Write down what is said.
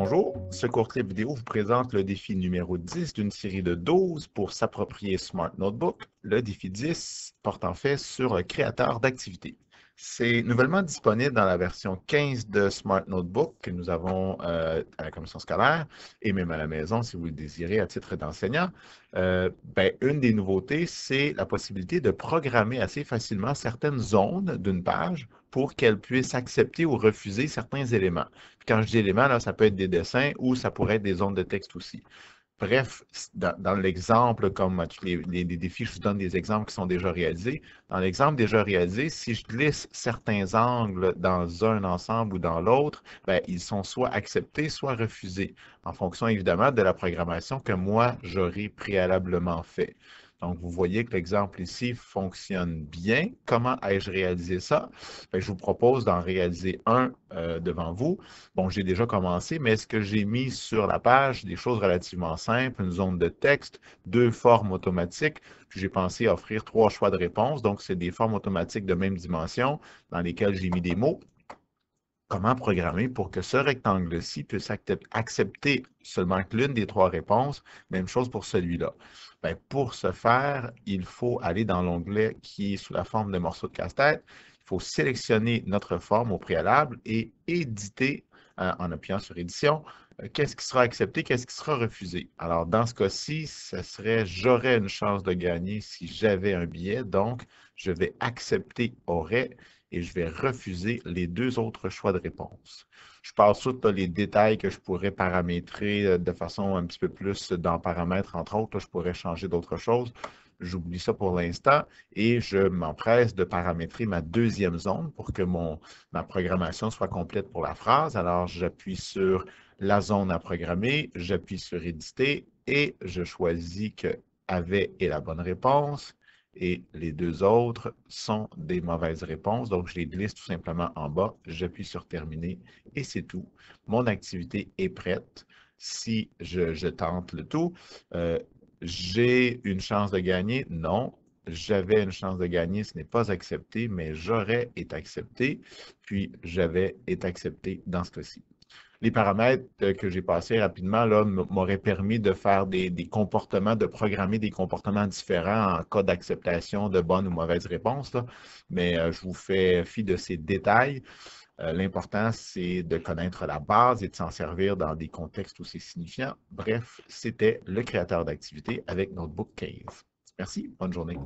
Bonjour, ce court clip vidéo vous présente le défi numéro 10 d'une série de 12 pour s'approprier Smart Notebook. Le défi 10 porte en fait sur un créateur d'activités. C'est nouvellement disponible dans la version 15 de Smart Notebook que nous avons euh, à la commission scolaire et même à la maison si vous le désirez à titre d'enseignant. Euh, ben, une des nouveautés, c'est la possibilité de programmer assez facilement certaines zones d'une page pour qu'elle puisse accepter ou refuser certains éléments. quand je dis éléments, ça peut être des dessins ou ça pourrait être des zones de texte aussi. Bref, dans, l'exemple, comme les, défis, je vous donne des exemples qui sont déjà réalisés. Dans l'exemple déjà réalisé, si je glisse certains angles dans un ensemble ou dans l'autre, ben, ils sont soit acceptés, soit refusés, en fonction évidemment de la programmation que moi, j'aurais préalablement fait. Donc, vous voyez que l'exemple ici fonctionne bien. Comment ai-je réalisé ça? Ben, je vous propose d'en réaliser un euh, devant vous. Bon, j'ai déjà commencé, mais est ce que j'ai mis sur la page, des choses relativement simples, une zone de texte, deux formes automatiques. J'ai pensé offrir trois choix de réponse. Donc, c'est des formes automatiques de même dimension dans lesquelles j'ai mis des mots comment programmer pour que ce rectangle-ci puisse accepter seulement l'une des trois réponses. Même chose pour celui-là. Ben, pour ce faire, il faut aller dans l'onglet qui est sous la forme de morceaux de casse-tête. Il faut sélectionner notre forme au préalable et éditer euh, en appuyant sur édition. Euh, qu'est-ce qui sera accepté, qu'est-ce qui sera refusé? Alors, dans ce cas-ci, ce serait j'aurais une chance de gagner si j'avais un billet. Donc, je vais accepter aurait et je vais refuser les deux autres choix de réponse. Je passe sur les détails que je pourrais paramétrer euh, de façon un petit peu plus dans paramètres, entre autres. je pourrais changer d'autres choses. J'oublie ça pour l'instant et je m'empresse de paramétrer ma deuxième zone pour que mon, ma programmation soit complète pour la phrase. Alors, j'appuie sur la zone à programmer, j'appuie sur éditer et je choisis que avait est la bonne réponse et les deux autres sont des mauvaises réponses. Donc, je les glisse tout simplement en bas. J'appuie sur Terminer et c'est tout. Mon activité est prête. Si je, tente le tout, euh, j'ai une chance de gagner. Non, j'avais une chance de gagner, ce n'est pas accepté, mais j'aurais été accepté, puis j'avais été accepté dans ce cas-ci les paramètres euh, que j'ai passés rapidement m'auraient permis de faire des, comportements, de programmer des comportements différents en cas d'acceptation de bonnes ou mauvaises réponses, Mais euh, je vous fais fi de ces détails. Euh, l'important, c'est de connaître la base et de s'en servir dans des contextes où c'est signifiant. Bref, c'était le créateur d'activité avec Notebook CASE, Merci, bonne journée.